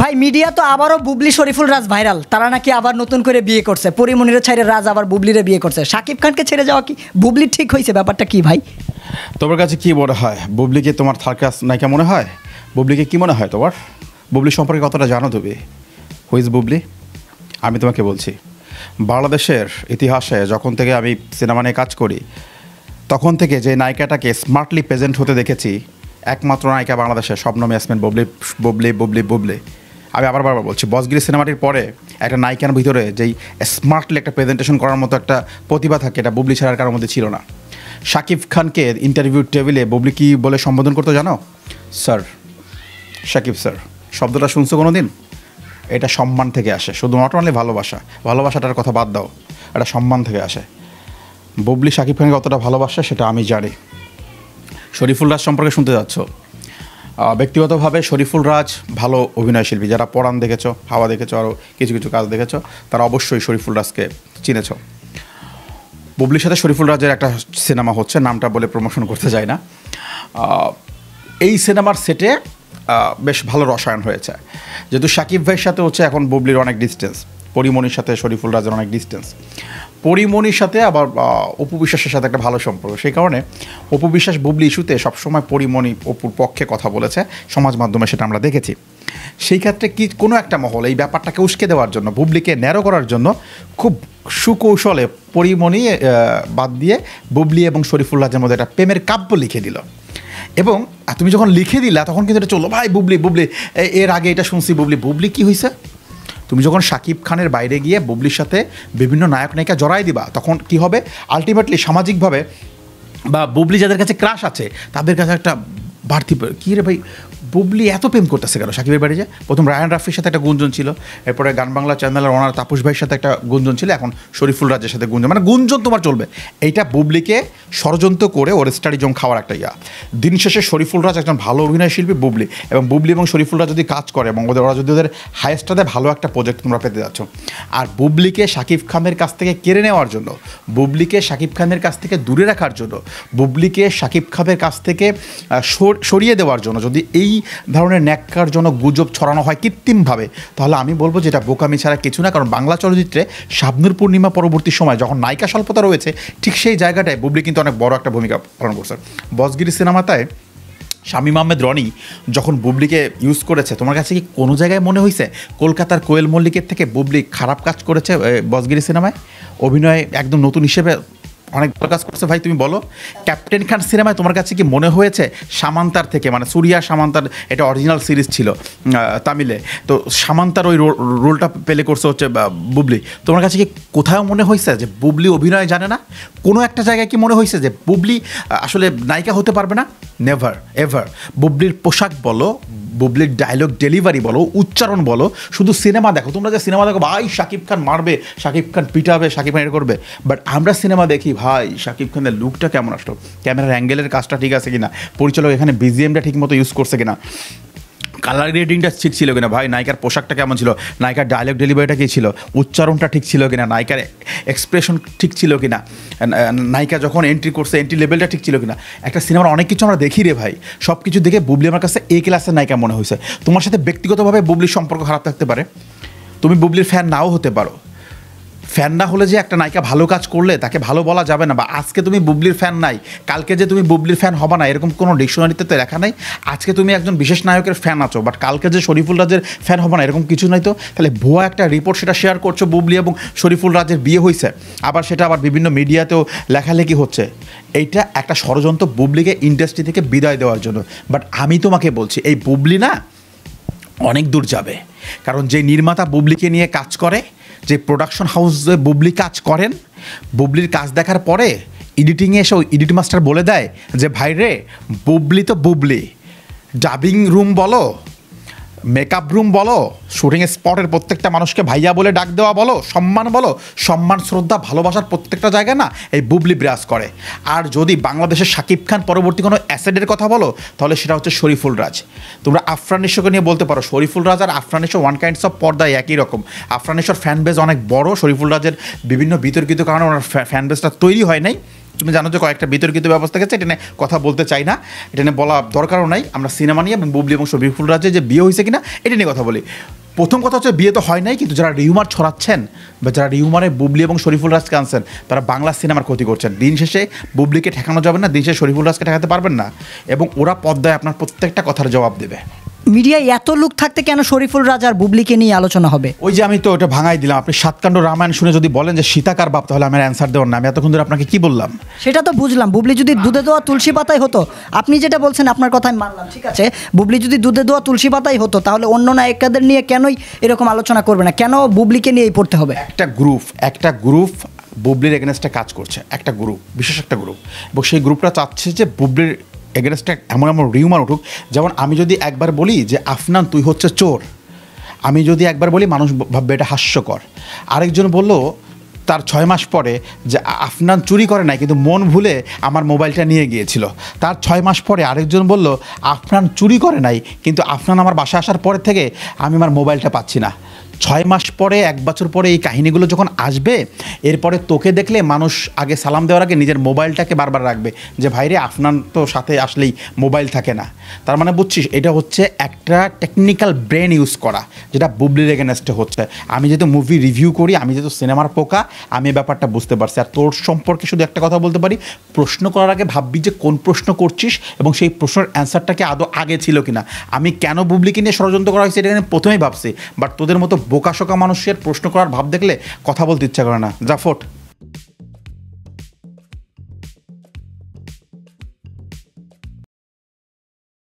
ভাই মিডিয়া তো আবারও বুবলি শরীফুল রাজ ভাইরাল তারা নাকি আবার নতুন করে বিয়ে করছে পরিমণিরে ছাইরে রাজ আবার বুবলিরে বিয়ে করছে সাকিব খানকে ছেড়ে যাওয়া কি বুবলি ঠিক হয়েছে ব্যাপারটা কি ভাই তোমার কাছে কি মনে হয় বুবলিকে তোমার থার্ড ক্লাস নায়িকা মনে হয় বুবলিকে কি মনে হয় তোমার বুবলি সম্পর্কে কতটা জানো তুমি হুইজ বুবলি আমি তোমাকে বলছি বাংলাদেশের ইতিহাসে যখন থেকে আমি সিনেমা নিয়ে কাজ করি তখন থেকে যে নায়িকাটাকে স্মার্টলি প্রেজেন্ট হতে দেখেছি একমাত্র নায়িকা বাংলাদেশে স্বপ্ন ম্যাসমেন ববলি বুবলি বুবলি বুবলি আমি আবার বারবার বলছি বসগিরি সিনেমাটির পরে একটা নায়িকার ভিতরে যেই স্মার্টলি একটা প্রেজেন্টেশন করার মতো একটা প্রতিভা থাকে এটা বুবলি ছাড়ার কারোর মধ্যে ছিল না শাকিব খানকে ইন্টারভিউ টেবিলে বুবলি কি বলে সম্বোধন করতো জানো স্যার শাকিব স্যার শব্দটা শুনছো কোনো দিন এটা সম্মান থেকে আসে শুধু নট অনলি ভালোবাসা ভালোবাসাটার কথা বাদ দাও এটা সম্মান থেকে আসে বুবলি শাকিব খানকে অতটা ভালোবাসে সেটা আমি জানি রাজ সম্পর্কে শুনতে যাচ্ছ ব্যক্তিগতভাবে শরীফুল রাজ ভালো অভিনয়শিল্পী যারা পড়ান দেখেছো হাওয়া দেখেছো আরও কিছু কিছু কাজ দেখেছো তারা অবশ্যই শরীফুল রাজকে চিনেছ বুবলির সাথে শরীফুল রাজের একটা সিনেমা হচ্ছে নামটা বলে প্রমোশন করতে যায় না এই সিনেমার সেটে বেশ ভালো রসায়ন হয়েছে যেহেতু সাকিব ভাইয়ের সাথে হচ্ছে এখন বুবলির অনেক ডিস্টেন্স পরিমণির সাথে শরীফুল রাজের অনেক ডিস্টেন্স পরিমণির সাথে আবার অপু বিশ্বাসের সাথে একটা ভালো সম্পর্ক সেই কারণে অপু বিশ্বাস বুবলি ইস্যুতে সবসময় পরিমণি অপুর পক্ষে কথা বলেছে সমাজ মাধ্যমে সেটা আমরা দেখেছি সেই ক্ষেত্রে কি কোনো একটা মহল এই ব্যাপারটাকে উস্কে দেওয়ার জন্য বুবলিকে ন্যারো করার জন্য খুব সুকৌশলে পরিমণি বাদ দিয়ে বুবলি এবং শরীফুল্লাহের মধ্যে একটা প্রেমের কাব্য লিখে দিল এবং তুমি যখন লিখে দিলা তখন কিন্তু এটা চলো ভাই বুবলি বুবলি এর আগে এটা শুনছি বুবলি বুবলি কি হয়েছে তুমি যখন শাকিব খানের বাইরে গিয়ে বুবলির সাথে বিভিন্ন নায়ক নায়িকা জড়াই দিবা তখন কি হবে আলটিমেটলি সামাজিকভাবে বা বুবলি যাদের কাছে ক্রাশ আছে তাদের কাছে একটা বাড়তি কী রে ভাই বুবলি এত প্রেম করতেছে কেন সাকিবের বাড়ি যায় প্রথম রায়ান রাফির সাথে একটা গুঞ্জন ছিল এরপরে গান বাংলা চ্যানেলের ওনার তাপস ভাইয়ের সাথে একটা গুঞ্জন ছিল এখন শরীফুল রাজের সাথে গুঞ্জন মানে গুঞ্জন তোমার চলবে এইটা বুবলিকে ষড়যন্ত্র করে ওর স্টাডিজম খাওয়ার একটা ইয়া দিন শেষে শরীফুল রাজ একজন ভালো অভিনয় শিল্পী বুবলি এবং বুবলি এবং শরীফুল রাজ যদি কাজ করে এবং ওদের ওরা যদি ওদের হায়েস্টাতে ভালো একটা প্রজেক্ট তোমরা পেতে যাচ্ছ আর বুবলিকে শাকিব খানের কাছ থেকে কেড়ে নেওয়ার জন্য বুবলিকে শাকিব খানের কাছ থেকে দূরে রাখার জন্য বুবলিকে শাকিব খানের কাছ থেকে সর সরিয়ে দেওয়ার জন্য যদি এই ধরনের জন্য গুজব ছড়ানো হয় কৃত্রিমভাবে তাহলে আমি বলবো যেটা বোকামি ছাড়া কিছু না কারণ বাংলা চলচ্চিত্রে শাবনুর পূর্ণিমা পরবর্তী সময় যখন নায়িকা স্বল্পতা রয়েছে ঠিক সেই জায়গাটায় বুবলি কিন্তু অনেক বড় একটা ভূমিকা পালন করছে বসগিরি সিনেমাতে শামিম আহমেদ রনি যখন বুবলিকে ইউজ করেছে তোমার কাছে কি কোনো জায়গায় মনে হয়েছে কলকাতার কোয়েল মল্লিকের থেকে বুবলি খারাপ কাজ করেছে বসগিরি সিনেমায় অভিনয় একদম নতুন হিসেবে অনেক ভালো কাজ করছে ভাই তুমি বলো ক্যাপ্টেন খান সিনেমায় তোমার কাছে কি মনে হয়েছে সামান্তার থেকে মানে সুরিয়া সামান্তার এটা অরিজিনাল সিরিজ ছিল তামিলে তো সামান্তার ওই রোলটা পেলে করছে হচ্ছে বুবলি তোমার কাছে কি কোথাও মনে হয়েছে যে বুবলি অভিনয় জানে না কোনো একটা জায়গায় কি মনে হয়েছে যে বুবলি আসলে নায়িকা হতে পারবে না নেভার এভার বুবলির পোশাক বলো বুবলির ডায়লগ ডেলিভারি বলো উচ্চারণ বলো শুধু সিনেমা দেখো তোমরা যে সিনেমা দেখো ভাই শাকিব খান মারবে শাকিব খান পিটাবে শাকিব খান এটা করবে বাট আমরা সিনেমা দেখি ভাই শাকিব খানের লুকটা কেমন আসলো ক্যামেরার অ্যাঙ্গেলের কাজটা ঠিক আছে কিনা পরিচালক এখানে বিজিএমটা ঠিক মতো ইউজ করছে কিনা কালার গ্রেডিংটা ঠিক ছিল কিনা ভাই নায়িকার পোশাকটা কেমন ছিল নায়িকার ডায়লগ ডেলিভারিটা কী ছিল উচ্চারণটা ঠিক ছিল কিনা নায়িকার এক্সপ্রেশন ঠিক ছিল কিনা নায়িকা যখন এন্ট্রি করছে এন্ট্রি লেভেলটা ঠিক ছিল কিনা একটা সিনেমার অনেক কিছু আমরা দেখি রে ভাই সব কিছু দেখে বুবলি আমার কাছে এ ক্লাসের নায়িকা মনে হয়েছে তোমার সাথে ব্যক্তিগতভাবে বুবলির সম্পর্ক খারাপ থাকতে পারে তুমি বুবলির ফ্যান নাও হতে পারো ফ্যান না হলে যে একটা নায়িকা ভালো কাজ করলে তাকে ভালো বলা যাবে না বা আজকে তুমি বুবলির ফ্যান নাই কালকে যে তুমি বুবলির ফ্যান হবা না এরকম কোনো ডিকশনারিতে তো লেখা নাই আজকে তুমি একজন বিশেষ নায়কের ফ্যান আছো বাট কালকে যে শরীফুল রাজের ফ্যান হবা না এরকম কিছু নাই তো তাহলে ভুয়া একটা রিপোর্ট সেটা শেয়ার করছো বুবলি এবং শরীফুল রাজের বিয়ে হয়েছে আবার সেটা আবার বিভিন্ন মিডিয়াতেও লেখালেখি হচ্ছে এইটা একটা ষড়যন্ত্র বুবলিকে ইন্ডাস্ট্রি থেকে বিদায় দেওয়ার জন্য বাট আমি তোমাকে বলছি এই বুবলি না অনেক দূর যাবে কারণ যে নির্মাতা বুবলিকে নিয়ে কাজ করে যে প্রোডাকশন হাউসে বুবলি কাজ করেন বুবলির কাজ দেখার পরে এডিটিংয়ে এসে এডিট মাস্টার বলে দেয় যে ভাই রে বুবলি তো বুবলি ডাবিং রুম বলো মেকআপ রুম বলো শুটিং স্পটের প্রত্যেকটা মানুষকে ভাইয়া বলে ডাক দেওয়া বলো সম্মান বলো সম্মান শ্রদ্ধা ভালোবাসার প্রত্যেকটা জায়গায় না এই বুবলি বিরাজ করে আর যদি বাংলাদেশের শাকিব খান পরবর্তী কোনো অ্যাসেডের কথা বলো তাহলে সেটা হচ্ছে শরীফুল রাজ তোমরা আফরান নিয়ে বলতে পারো শরীফুল রাজ আর আফরান ওয়ান কাইন্ডস অফ পর্দায় একই রকম আফরান ফ্যানবেজ ফ্যান বেজ অনেক বড় শরীফুল রাজের বিভিন্ন বিতর্কিত কারণে ওনার ফ্যান বেজটা তৈরি হয় নাই তুমি জানো যে কয়েকটা বিতর্কিত ব্যবস্থা গেছে এটা নিয়ে কথা বলতে চাই না এটা নিয়ে বলা দরকারও নাই আমরা সিনেমা নিয়ে এবং বুবলি এবং শফিকুল রাজ্যে যে বিয়ে হয়েছে কিনা এটা নিয়ে কথা বলি প্রথম কথা হচ্ছে বিয়ে তো হয় নাই কিন্তু যারা রিউমার ছড়াচ্ছেন বা যারা রিউমারে বুবলি এবং শরীফুল রাজকে আনছেন তারা বাংলা সিনেমার ক্ষতি করছেন দিন শেষে বুবলিকে ঠেকানো যাবে না দিন শেষে শরীফুল রাজকে ঠেকাতে পারবেন না এবং ওরা পদ্মায় আপনার প্রত্যেকটা কথার জবাব দেবে মিডিয়ায় এত লোক থাকতে কেন শরীফুল রাজার বুবলিকে নিয়ে আলোচনা হবে ওই যে আমি তো ওটা ভাঙাই দিলাম আপনি সাতকাণ্ড রামায়ণ শুনে যদি বলেন যে সীতাকার বাপ তাহলে আমার অ্যান্সার দেওয়ার না আমি এতক্ষণ ধরে আপনাকে কি বললাম সেটা তো বুঝলাম বুবলি যদি দুধে দেওয়া তুলসী পাতাই হতো আপনি যেটা বলছেন আপনার কথাই মানলাম ঠিক আছে বুবলি যদি দুধে দেওয়া তুলসী পাতাই হতো তাহলে অন্য নায়িকাদের নিয়ে কেনই এরকম আলোচনা করবে না কেন বুবলিকে নিয়েই পড়তে হবে একটা গ্রুপ একটা গ্রুপ বুবলির এগেনস্টে কাজ করছে একটা গ্রুপ বিশেষ একটা গ্রুপ এবং সেই গ্রুপটা চাচ্ছে যে বুবলির এগেনস্টে এমন এমন রিউমার উঠুক যেমন আমি যদি একবার বলি যে আফনান তুই হচ্ছে চোর আমি যদি একবার বলি মানুষ ভাববে এটা হাস্যকর আরেকজন বলল তার ছয় মাস পরে যে আফনান চুরি করে নাই কিন্তু মন ভুলে আমার মোবাইলটা নিয়ে গিয়েছিল তার ছয় মাস পরে আরেকজন বলল আফনান চুরি করে নাই কিন্তু আফনান আমার বাসা আসার পরে থেকে আমি আমার মোবাইলটা পাচ্ছি না ছয় মাস পরে এক বছর পরে এই কাহিনীগুলো যখন আসবে এরপরে তোকে দেখলে মানুষ আগে সালাম দেওয়ার আগে নিজের মোবাইলটাকে বারবার রাখবে যে ভাইরে আপনার তো সাথে আসলেই মোবাইল থাকে না তার মানে বুঝছিস এটা হচ্ছে একটা টেকনিক্যাল ব্রেন ইউজ করা যেটা বুবলির এগেনস্টে হচ্ছে আমি যেহেতু মুভি রিভিউ করি আমি যেহেতু সিনেমার পোকা আমি ব্যাপারটা বুঝতে পারছি আর তোর সম্পর্কে শুধু একটা কথা বলতে পারি প্রশ্ন করার আগে ভাববি যে কোন প্রশ্ন করছিস এবং সেই প্রশ্নের অ্যান্সারটাকে আদৌ আগে ছিল কিনা আমি কেন বুবলিকে নিয়ে ষড়যন্ত্র করা হয়েছে এটা প্রথমেই ভাবছি বাট তোদের মতো বোকাশোকা মানুষের প্রশ্ন করার ভাব দেখলে কথা বলতে ইচ্ছা করে না জাফট